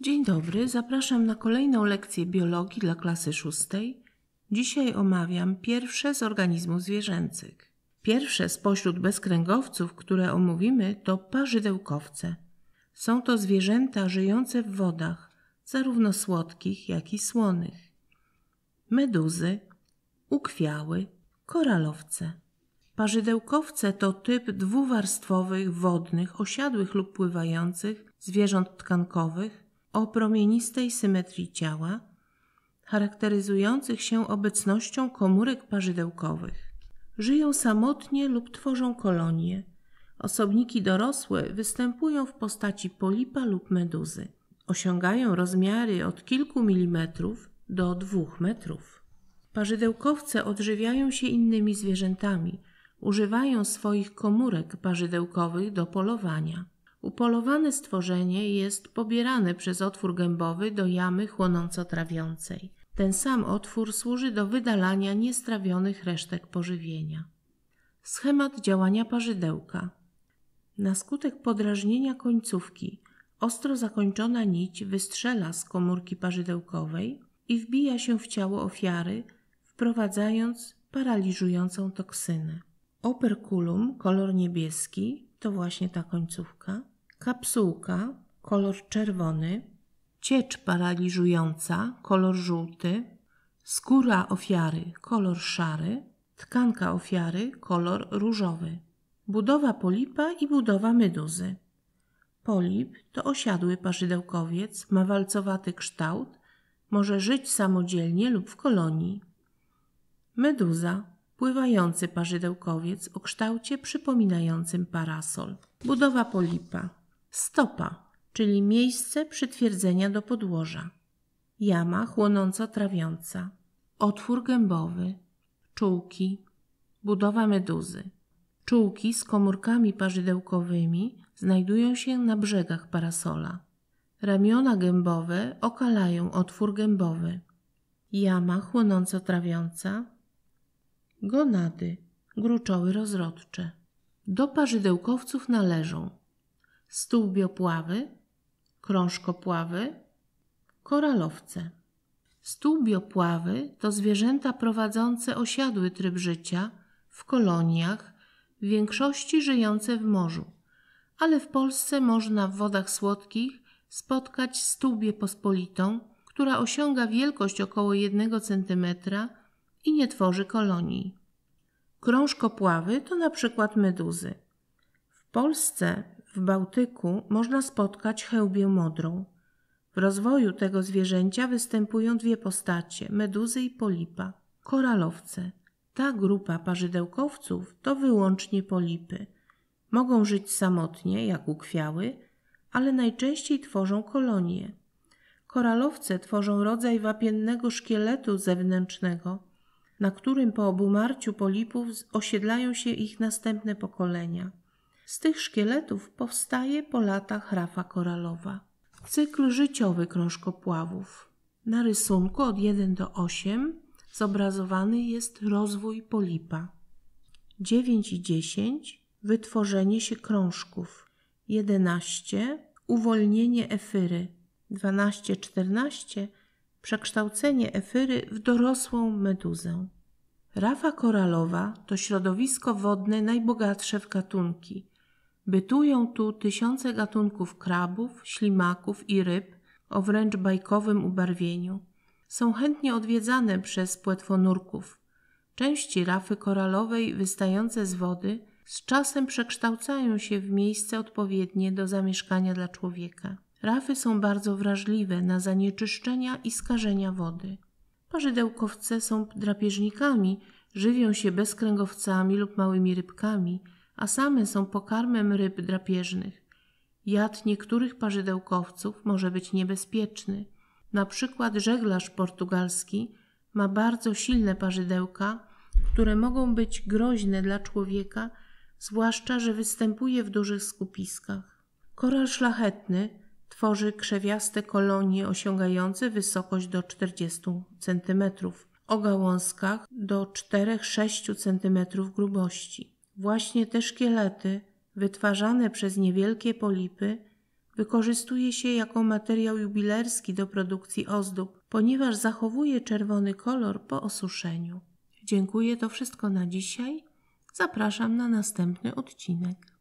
Dzień dobry, zapraszam na kolejną lekcję biologii dla klasy szóstej. Dzisiaj omawiam pierwsze z organizmów zwierzęcych. Pierwsze spośród bezkręgowców, które omówimy, to parzydełkowce. Są to zwierzęta żyjące w wodach, zarówno słodkich, jak i słonych. Meduzy, ukwiały, koralowce. Parzydełkowce to typ dwuwarstwowych, wodnych, osiadłych lub pływających zwierząt tkankowych, o promienistej symetrii ciała, charakteryzujących się obecnością komórek parzydełkowych. Żyją samotnie lub tworzą kolonie. Osobniki dorosłe występują w postaci polipa lub meduzy. Osiągają rozmiary od kilku milimetrów do dwóch metrów. Parzydełkowce odżywiają się innymi zwierzętami, używają swoich komórek parzydełkowych do polowania. Upolowane stworzenie jest pobierane przez otwór gębowy do jamy chłonąco-trawiącej. Ten sam otwór służy do wydalania niestrawionych resztek pożywienia. Schemat działania parzydełka. Na skutek podrażnienia końcówki ostro zakończona nić wystrzela z komórki parzydełkowej i wbija się w ciało ofiary, wprowadzając paraliżującą toksynę. Operculum, kolor niebieski, to właśnie ta końcówka, kapsułka kolor czerwony, ciecz paraliżująca kolor żółty, skóra ofiary kolor szary, tkanka ofiary kolor różowy. Budowa polipa i budowa meduzy. Polip to osiadły parzydełkowiec, ma walcowaty kształt, może żyć samodzielnie lub w kolonii. Meduza pływający parzydełkowiec o kształcie przypominającym parasol. Budowa polipa Stopa, czyli miejsce przytwierdzenia do podłoża. Jama chłonąca trawiąca. Otwór gębowy. Czułki. Budowa meduzy. Czułki z komórkami parzydełkowymi znajdują się na brzegach parasola. Ramiona gębowe okalają otwór gębowy. Jama chłonąco trawiąca. Gonady, gruczoły rozrodcze. Do parzydełkowców należą stół biopławy, krążkopławy, koralowce. Stół biopławy to zwierzęta prowadzące osiadły tryb życia w koloniach, w większości żyjące w morzu, ale w Polsce można w wodach słodkich spotkać stółbie pospolitą, która osiąga wielkość około 1 cm i nie tworzy kolonii. Krążkopławy to na przykład meduzy. W Polsce w Bałtyku można spotkać hełbię modrą. W rozwoju tego zwierzęcia występują dwie postacie meduzy i polipa koralowce. Ta grupa parzydełkowców to wyłącznie polipy. Mogą żyć samotnie, jak ukwiały, ale najczęściej tworzą kolonie. Koralowce tworzą rodzaj wapiennego szkieletu zewnętrznego, na którym po obumarciu polipów osiedlają się ich następne pokolenia. Z tych szkieletów powstaje po latach rafa koralowa. Cykl życiowy krążkopławów. Na rysunku od 1 do 8 zobrazowany jest rozwój polipa. 9 i 10 wytworzenie się krążków. 11 uwolnienie efyry. 12-14 przekształcenie efyry w dorosłą meduzę. Rafa koralowa to środowisko wodne najbogatsze w gatunki. Bytują tu tysiące gatunków krabów, ślimaków i ryb o wręcz bajkowym ubarwieniu. Są chętnie odwiedzane przez płetwonurków. Części rafy koralowej wystające z wody z czasem przekształcają się w miejsce odpowiednie do zamieszkania dla człowieka. Rafy są bardzo wrażliwe na zanieczyszczenia i skażenia wody. Parzydełkowce są drapieżnikami, żywią się bezkręgowcami lub małymi rybkami – a same są pokarmem ryb drapieżnych. Jad niektórych parzydełkowców może być niebezpieczny. Na przykład żeglarz portugalski ma bardzo silne parzydełka, które mogą być groźne dla człowieka, zwłaszcza że występuje w dużych skupiskach. Koral szlachetny tworzy krzewiaste kolonie osiągające wysokość do 40 cm, o gałązkach do 4-6 cm grubości. Właśnie te szkielety, wytwarzane przez niewielkie polipy, wykorzystuje się jako materiał jubilerski do produkcji ozdób, ponieważ zachowuje czerwony kolor po osuszeniu. Dziękuję, to wszystko na dzisiaj. Zapraszam na następny odcinek.